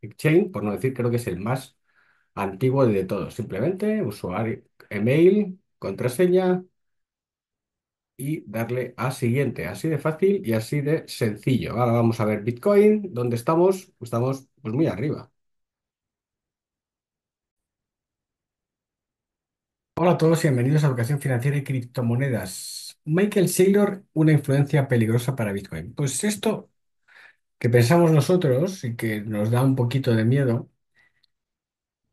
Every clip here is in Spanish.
Exchange, por no decir, creo que es el más antiguo de todos. Simplemente usuario, email, contraseña y darle a siguiente. Así de fácil y así de sencillo. Ahora vamos a ver Bitcoin, ¿dónde estamos? Estamos pues muy arriba. Hola a todos y bienvenidos a Educación Financiera y Criptomonedas. Michael Saylor, una influencia peligrosa para Bitcoin. Pues esto que pensamos nosotros y que nos da un poquito de miedo.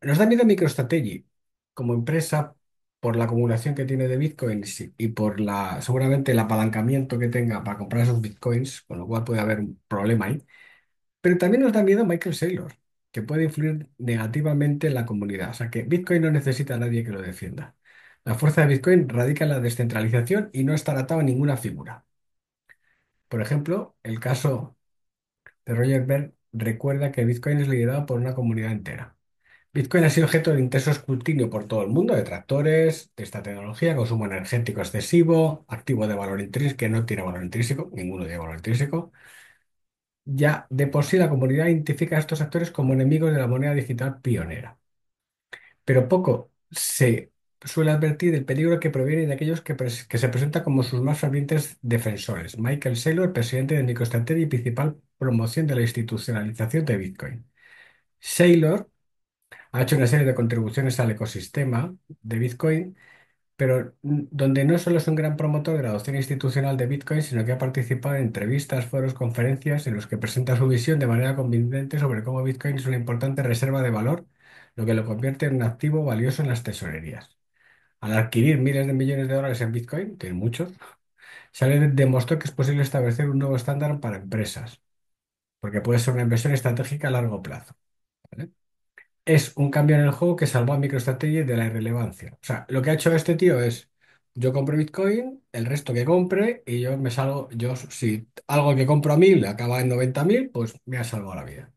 Nos da miedo MicroStrategy como empresa por la acumulación que tiene de bitcoins y por la, seguramente el apalancamiento que tenga para comprar esos bitcoins, con lo cual puede haber un problema ahí. Pero también nos da miedo Michael Saylor, que puede influir negativamente en la comunidad. O sea que Bitcoin no necesita a nadie que lo defienda. La fuerza de Bitcoin radica en la descentralización y no está atada a ninguna figura. Por ejemplo, el caso de Roger Ver recuerda que Bitcoin es liderado por una comunidad entera. Bitcoin ha sido objeto de intenso escrutinio por todo el mundo, de tractores, de esta tecnología, consumo energético excesivo, activo de valor intrínseco, que no tiene valor intrínseco, ninguno tiene valor intrínseco. Ya de por sí la comunidad identifica a estos actores como enemigos de la moneda digital pionera. Pero poco se suele advertir del peligro que proviene de aquellos que, se presentan como sus más fervientes defensores. Michael Saylor, presidente de MicroStrategy y principal promoción de la institucionalización de Bitcoin. Saylor ha hecho una serie de contribuciones al ecosistema de Bitcoin, pero donde no solo es un gran promotor de la adopción institucional de Bitcoin, sino que ha participado en entrevistas, foros, conferencias en los que presenta su visión de manera convincente sobre cómo Bitcoin es una importante reserva de valor, lo que lo convierte en un activo valioso en las tesorerías. Al adquirir miles de millones de dólares en Bitcoin, tiene muchos, sale demostró que es posible establecer un nuevo estándar para empresas, porque puede ser una inversión estratégica a largo plazo. Es un cambio en el juego que salvó a MicroStrategy de la irrelevancia. O sea, lo que ha hecho este tío es, yo compro Bitcoin, el resto que compre, y yo me salgo, yo si algo que compro a mil acaba en 90.000, pues me ha salvado la vida.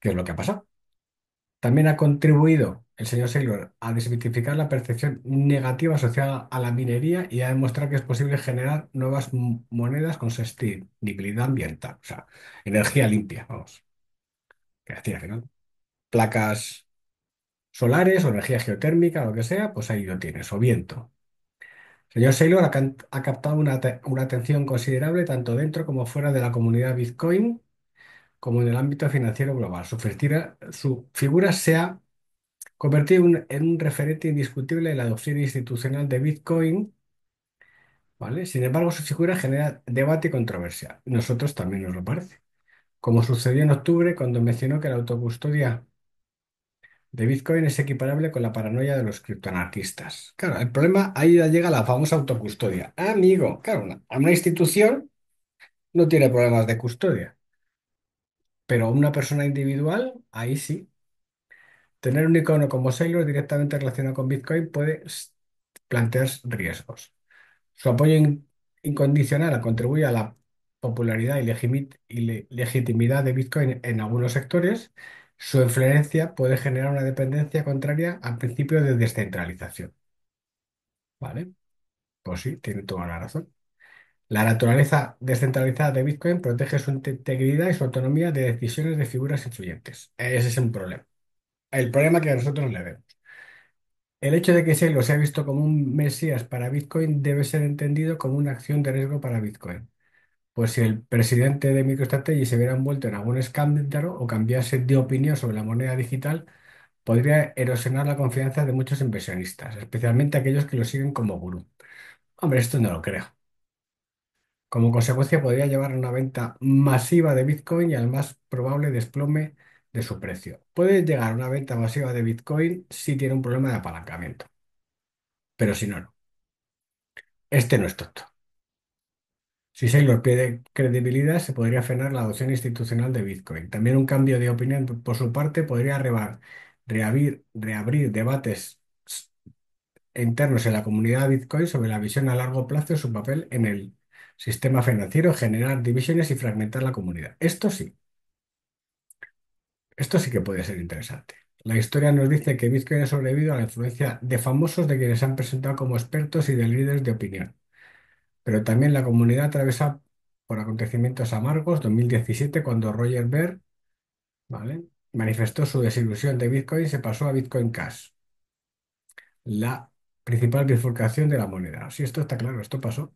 ¿Qué es lo que ha pasado? También ha contribuido el señor Saylor a desmitificar la percepción negativa asociada a la minería y a demostrar que es posible generar nuevas monedas con sostenibilidad ambiental, o sea, energía limpia, vamos. placas solares o energía geotérmica, lo que sea, pues ahí lo tienes, o viento. El señor Saylor ha, captado una atención considerable tanto dentro como fuera de la comunidad Bitcoin como en el ámbito financiero global. Su, figura se ha convertido en un referente indiscutible de la adopción institucional de Bitcoin, ¿vale? Sin embargo, su figura genera debate y controversia. Nosotros también nos lo parece. Como sucedió en octubre cuando mencionó que la autocustodia de Bitcoin es equiparable con la paranoia de los criptoanarquistas. Claro, el problema ahí ya llega la famosa autocustodia. Amigo, claro, una institución no tiene problemas de custodia. Pero una persona individual, ahí sí. Tener un icono como Sailor directamente relacionado con Bitcoin puede plantear riesgos. Su apoyo incondicional contribuye a la popularidad y, legitimidad de Bitcoin en algunos sectores. Su influencia puede generar una dependencia contraria al principio de descentralización. ¿Vale? Pues sí, tiene toda la razón. La naturaleza descentralizada de Bitcoin protege su integridad y su autonomía de decisiones de figuras influyentes. Ese es un problema. El problema que a nosotros le vemos. El hecho de que se sea visto como un mesías para Bitcoin debe ser entendido como una acción de riesgo para Bitcoin. Pues si el presidente de MicroStrategy se hubiera envuelto en algún escándalo o cambiase de opinión sobre la moneda digital, podría erosionar la confianza de muchos inversionistas, especialmente aquellos que lo siguen como gurú. Hombre, esto no lo creo. Como consecuencia, podría llevar a una venta masiva de Bitcoin y al más probable desplome de su precio. Puede llegar a una venta masiva de Bitcoin si tiene un problema de apalancamiento, pero si no, no. Este no es tonto. Si se Saylor pierde credibilidad, se podría frenar la adopción institucional de Bitcoin. También un cambio de opinión por su parte podría reabrir, debates internos en la comunidad de Bitcoin sobre la visión a largo plazo de su papel en el sistema financiero, generar divisiones y fragmentar la comunidad. Esto sí. Esto sí que puede ser interesante. La historia nos dice que Bitcoin ha sobrevivido a la influencia de famosos de quienes se han presentado como expertos y de líderes de opinión. Pero también la comunidad atravesa por acontecimientos amargos, 2017, cuando Roger Ver ¿vale? manifestó su desilusión de Bitcoin y se pasó a Bitcoin Cash, la principal bifurcación de la moneda. Si sí, esto está claro, esto pasó.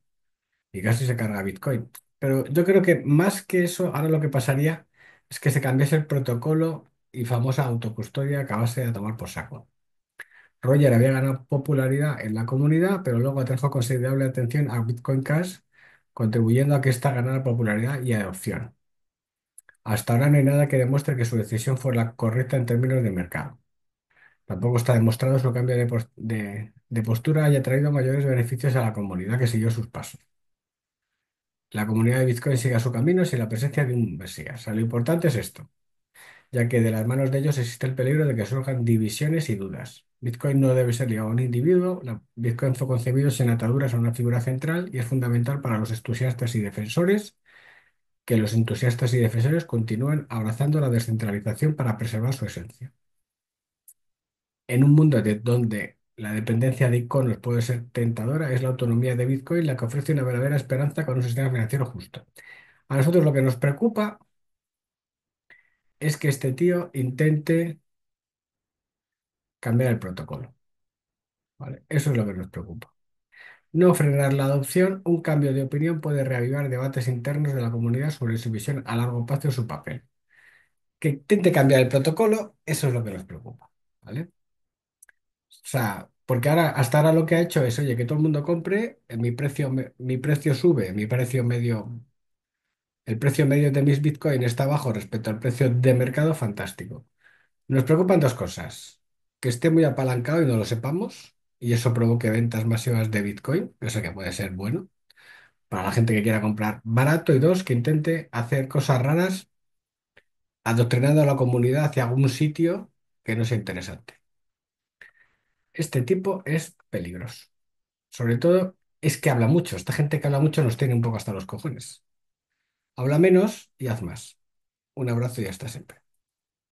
Y casi se carga Bitcoin. Pero yo creo que más que eso, ahora lo que pasaría es que se cambiase el protocolo y famosa autocustodia acabase de tomar por saco. Roger había ganado popularidad en la comunidad, pero luego atrajo considerable atención a Bitcoin Cash, contribuyendo a que ésta ganara popularidad y adopción. Hasta ahora no hay nada que demuestre que su decisión fue la correcta en términos de mercado. Tampoco está demostrado su cambio de, de postura haya traído mayores beneficios a la comunidad que siguió sus pasos. La comunidad de Bitcoin siga su camino sin la presencia de un Mesías. Pues o lo importante es esto, ya que de las manos de ellos existe el peligro de que surjan divisiones y dudas. Bitcoin no debe ser ligado a un individuo. La Bitcoin fue concebido sin ataduras a una figura central y es fundamental para los entusiastas y defensores que los entusiastas y defensores continúen abrazando la descentralización para preservar su esencia. En un mundo de donde la dependencia de iconos puede ser tentadora, es la autonomía de Bitcoin la que ofrece una verdadera esperanza con un sistema financiero justo. A nosotros lo que nos preocupa es que este tío intente cambiar el protocolo. ¿Vale? Eso es lo que nos preocupa. No frenar la adopción, un cambio de opinión puede reavivar debates internos de la comunidad sobre su visión a largo plazo y su papel. Que intente cambiar el protocolo, eso es lo que nos preocupa. ¿Vale? O sea, porque ahora, hasta ahora lo que ha hecho es, oye, que todo el mundo compre, eh, mi precio, mi precio sube, mi precio medio, el precio medio de mis Bitcoin está bajo respecto al precio de mercado, fantástico. Nos preocupan dos cosas. Que esté muy apalancado y no lo sepamos, y eso provoque ventas masivas de Bitcoin, eso que puede ser bueno para la gente que quiera comprar barato. Y dos, que intente hacer cosas raras adoctrinando a la comunidad hacia algún sitio que no sea interesante. Este tipo es peligroso. Sobre todo es que habla mucho. Esta gente que habla mucho nos tiene un poco hasta los cojones. Habla menos y haz más. Un abrazo y hasta siempre.